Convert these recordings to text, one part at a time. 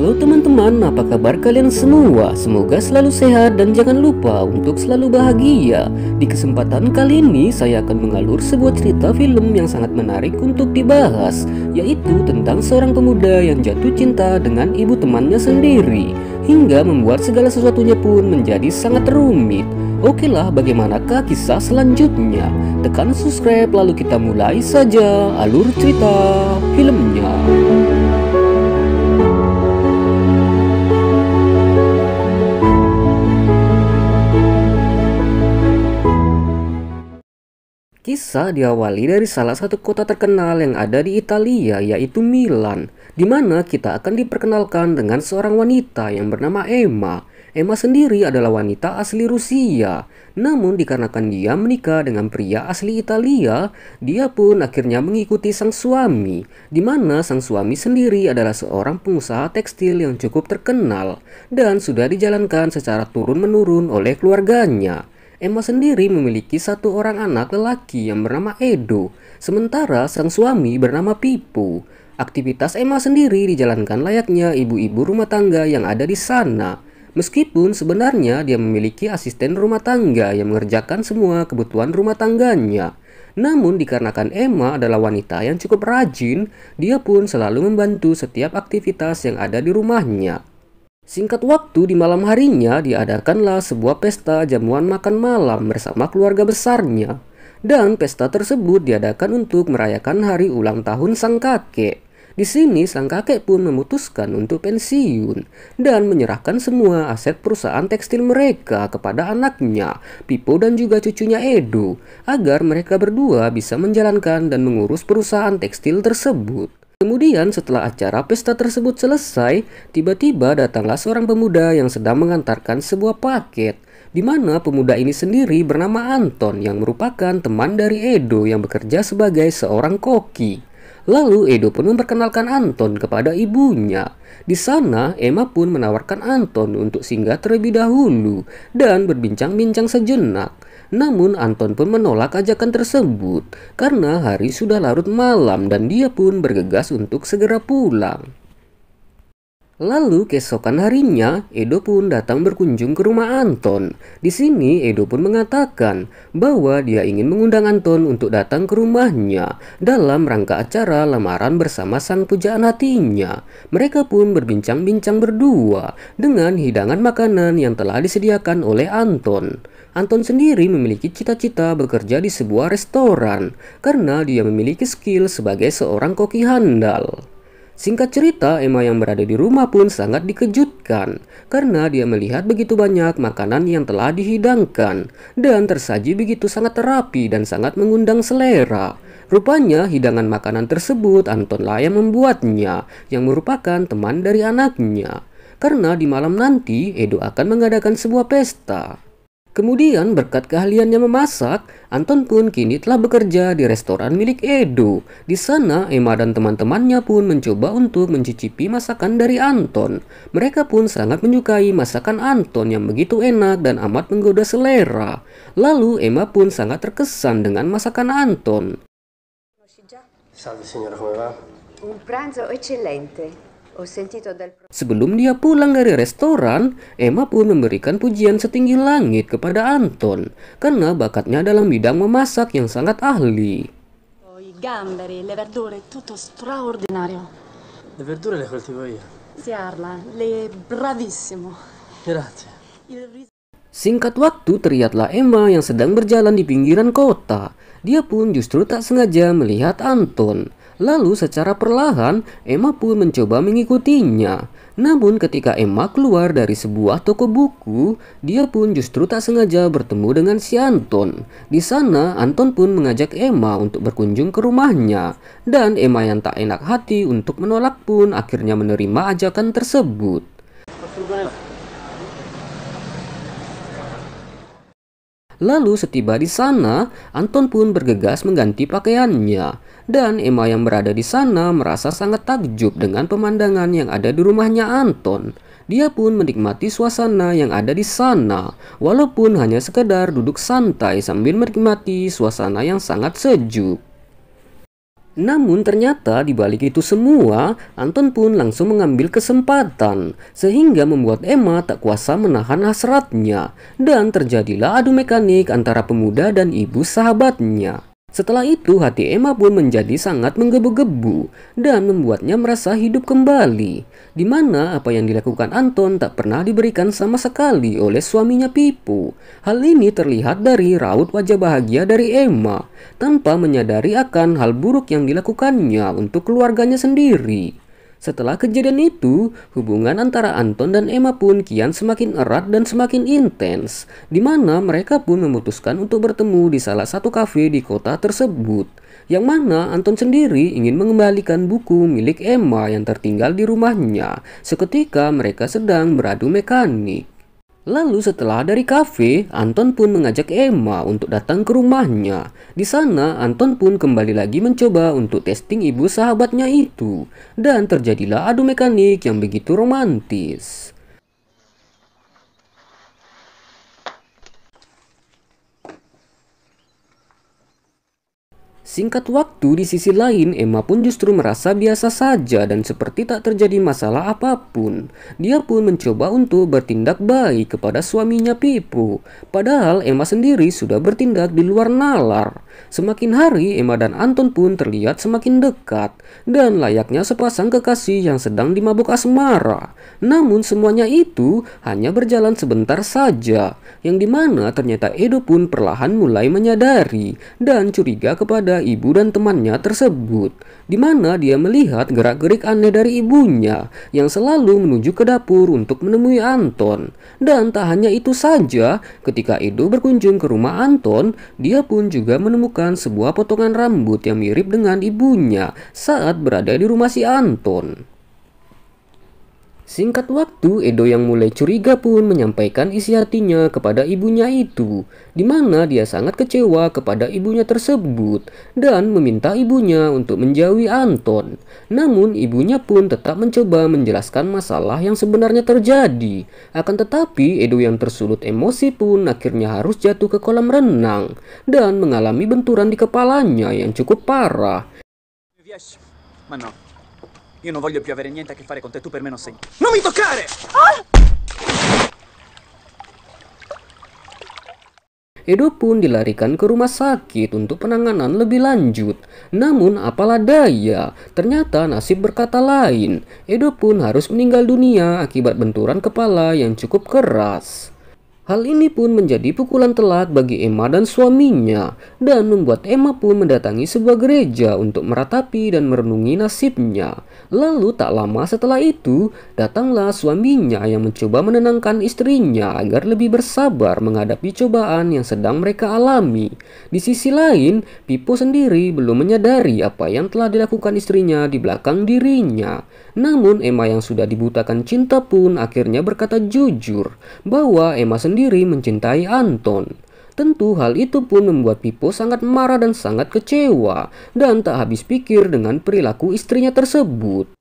Halo teman-teman, apa kabar kalian semua? Semoga selalu sehat dan jangan lupa untuk selalu bahagia. Di kesempatan kali ini saya akan mengalur sebuah cerita film yang sangat menarik untuk dibahas, yaitu tentang seorang pemuda yang jatuh cinta dengan ibu temannya sendiri hingga membuat segala sesuatunya pun menjadi sangat rumit. Oke lah, bagaimanakah kisah selanjutnya? Tekan subscribe lalu kita mulai saja alur cerita filmnya. Kisah diawali dari salah satu kota terkenal yang ada di Italia yaitu Milan, di mana kita akan diperkenalkan dengan seorang wanita yang bernama Emma. Emma sendiri adalah wanita asli Rusia, namun dikarenakan dia menikah dengan pria asli Italia, dia pun akhirnya mengikuti sang suami, di mana sang suami sendiri adalah seorang pengusaha tekstil yang cukup terkenal dan sudah dijalankan secara turun-menurun oleh keluarganya. Emma sendiri memiliki satu orang anak lelaki yang bernama Edo, sementara sang suami bernama Pipo. Aktivitas Emma sendiri dijalankan layaknya ibu-ibu rumah tangga yang ada di sana. Meskipun sebenarnya dia memiliki asisten rumah tangga yang mengerjakan semua kebutuhan rumah tangganya. Namun dikarenakan Emma adalah wanita yang cukup rajin, dia pun selalu membantu setiap aktivitas yang ada di rumahnya. Singkat waktu di malam harinya diadakanlah sebuah pesta jamuan makan malam bersama keluarga besarnya. Dan pesta tersebut diadakan untuk merayakan hari ulang tahun sang kakek. Di sini sang kakek pun memutuskan untuk pensiun dan menyerahkan semua aset perusahaan tekstil mereka kepada anaknya, Pipo dan juga cucunya Edo, agar mereka berdua bisa menjalankan dan mengurus perusahaan tekstil tersebut. Kemudian setelah acara pesta tersebut selesai, tiba-tiba datanglah seorang pemuda yang sedang mengantarkan sebuah paket di mana pemuda ini sendiri bernama Anton yang merupakan teman dari Edo yang bekerja sebagai seorang koki. Lalu Edo pun memperkenalkan Anton kepada ibunya. Di sana, Emma pun menawarkan Anton untuk singgah terlebih dahulu dan berbincang-bincang sejenak. Namun Anton pun menolak ajakan tersebut karena hari sudah larut malam dan dia pun bergegas untuk segera pulang. Lalu keesokan harinya, Edo pun datang berkunjung ke rumah Anton. Di sini Edo pun mengatakan bahwa dia ingin mengundang Anton untuk datang ke rumahnya dalam rangka acara lamaran bersama sang pujaan hatinya. Mereka pun berbincang-bincang berdua dengan hidangan makanan yang telah disediakan oleh Anton. Anton sendiri memiliki cita-cita bekerja di sebuah restoran karena dia memiliki skill sebagai seorang koki handal. Singkat cerita, Emma yang berada di rumah pun sangat dikejutkan karena dia melihat begitu banyak makanan yang telah dihidangkan dan tersaji begitu sangat rapi dan sangat mengundang selera. Rupanya hidangan makanan tersebut Anton lah yang membuatnya, yang merupakan teman dari anaknya. Karena di malam nanti Edo akan mengadakan sebuah pesta. Kemudian berkat keahliannya memasak, Anton pun kini telah bekerja di restoran milik Edo. Di sana, Emma dan teman-temannya pun mencoba untuk mencicipi masakan dari Anton. Mereka pun sangat menyukai masakan Anton yang begitu enak dan amat menggoda selera. Lalu Emma pun sangat terkesan dengan masakan Anton. Salve Sebelum dia pulang dari restoran, Emma pun memberikan pujian setinggi langit kepada Anton karena bakatnya dalam bidang memasak yang sangat ahli. Gamberi, le verdure, tutto straordinario. Le verdure le coltivo io. Arla, le bravissimo. Grazie. Singkat waktu terlihatlah Emma yang sedang berjalan di pinggiran kota. Dia pun justru tak sengaja melihat Anton. Lalu secara perlahan, Emma pun mencoba mengikutinya. Namun ketika Emma keluar dari sebuah toko buku, dia pun justru tak sengaja bertemu dengan si Anton. Di sana, Anton pun mengajak Emma untuk berkunjung ke rumahnya. Dan Emma yang tak enak hati untuk menolak pun akhirnya menerima ajakan tersebut. Lalu setiba di sana, Anton pun bergegas mengganti pakaiannya. Dan Emma yang berada di sana merasa sangat takjub dengan pemandangan yang ada di rumahnya Anton. Dia pun menikmati suasana yang ada di sana, walaupun hanya sekedar duduk santai sambil menikmati suasana yang sangat sejuk. Namun ternyata di balik itu semua, Anton pun langsung mengambil kesempatan sehingga membuat Emma tak kuasa menahan hasratnya dan terjadilah adu mekanik antara pemuda dan ibu sahabatnya. Setelah itu hati Emma pun menjadi sangat menggebu-gebu dan membuatnya merasa hidup kembali. Di mana apa yang dilakukan Anton tak pernah diberikan sama sekali oleh suaminya Pipu. Hal ini terlihat dari raut wajah bahagia dari Emma tanpa menyadari akan hal buruk yang dilakukannya untuk keluarganya sendiri. Setelah kejadian itu, hubungan antara Anton dan Emma pun kian semakin erat dan semakin intens, di mana mereka pun memutuskan untuk bertemu di salah satu kafe di kota tersebut. Yang mana Anton sendiri ingin mengembalikan buku milik Emma yang tertinggal di rumahnya seketika mereka sedang beradu mekanik. Lalu setelah dari kafe, Anton pun mengajak Emma untuk datang ke rumahnya. Di sana, Anton pun kembali lagi mencoba untuk testing ibu sahabatnya itu. Dan terjadilah adu mekanik yang begitu romantis. Singkat waktu, Waktu di sisi lain, Emma pun justru merasa biasa saja dan seperti tak terjadi masalah apapun. Dia pun mencoba untuk bertindak baik kepada suaminya pipu Padahal Emma sendiri sudah bertindak di luar nalar. Semakin hari, Emma dan Anton pun terlihat semakin dekat dan layaknya sepasang kekasih yang sedang dimabuk asmara. Namun semuanya itu hanya berjalan sebentar saja, yang dimana ternyata Edo pun perlahan mulai menyadari dan curiga kepada ibu dan teman temannya tersebut, di mana dia melihat gerak-gerik aneh dari ibunya yang selalu menuju ke dapur untuk menemui Anton. Dan tak hanya itu saja, ketika Edo berkunjung ke rumah Anton, dia pun juga menemukan sebuah potongan rambut yang mirip dengan ibunya saat berada di rumah si Anton. Singkat waktu, Edo yang mulai curiga pun menyampaikan isi hatinya kepada ibunya itu, di mana dia sangat kecewa kepada ibunya tersebut dan meminta ibunya untuk menjauhi Anton. Namun, ibunya pun tetap mencoba menjelaskan masalah yang sebenarnya terjadi. Akan tetapi, Edo yang tersulut emosi pun akhirnya harus jatuh ke kolam renang dan mengalami benturan di kepalanya yang cukup parah. Yes. Mano. Io non voglio più avere niente a che fare con te, tu per me non sei. Non mi toccare! Ah! Edo pun dilarikan ke rumah sakit untuk penanganan lebih lanjut. Namun apalah daya, ternyata nasib berkata lain. Edo pun harus meninggal dunia akibat benturan kepala yang cukup keras. Hal ini pun menjadi pukulan telat bagi Emma dan suaminya dan membuat Emma pun mendatangi sebuah gereja untuk meratapi dan merenungi nasibnya. Lalu tak lama setelah itu, datanglah suaminya yang mencoba menenangkan istrinya agar lebih bersabar menghadapi cobaan yang sedang mereka alami. Di sisi lain, Pipo sendiri belum menyadari apa yang telah dilakukan istrinya di belakang dirinya. Namun Emma yang sudah dibutakan cinta pun akhirnya berkata jujur bahwa Emma sendiri sendiri mencintai Anton. Tentu hal itu pun membuat Pipo sangat marah dan sangat kecewa dan tak habis pikir dengan perilaku istrinya tersebut.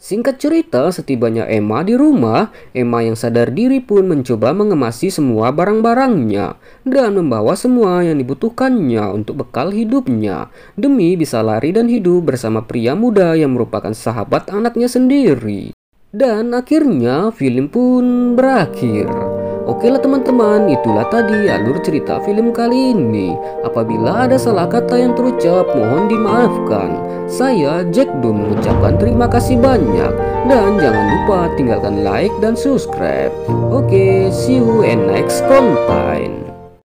Singkat cerita, setibanya Emma di rumah, Emma yang sadar diri pun mencoba mengemasi semua barang-barangnya dan membawa semua yang dibutuhkannya untuk bekal hidupnya demi bisa lari dan hidup bersama pria muda yang merupakan sahabat anaknya sendiri. Dan akhirnya film pun berakhir. Oke lah teman-teman, itulah tadi alur cerita film kali ini. Apabila ada salah kata yang terucap, mohon dimaafkan. Saya Jack Doom mengucapkan terima kasih banyak dan jangan lupa tinggalkan like dan subscribe. Oke, see you in next content.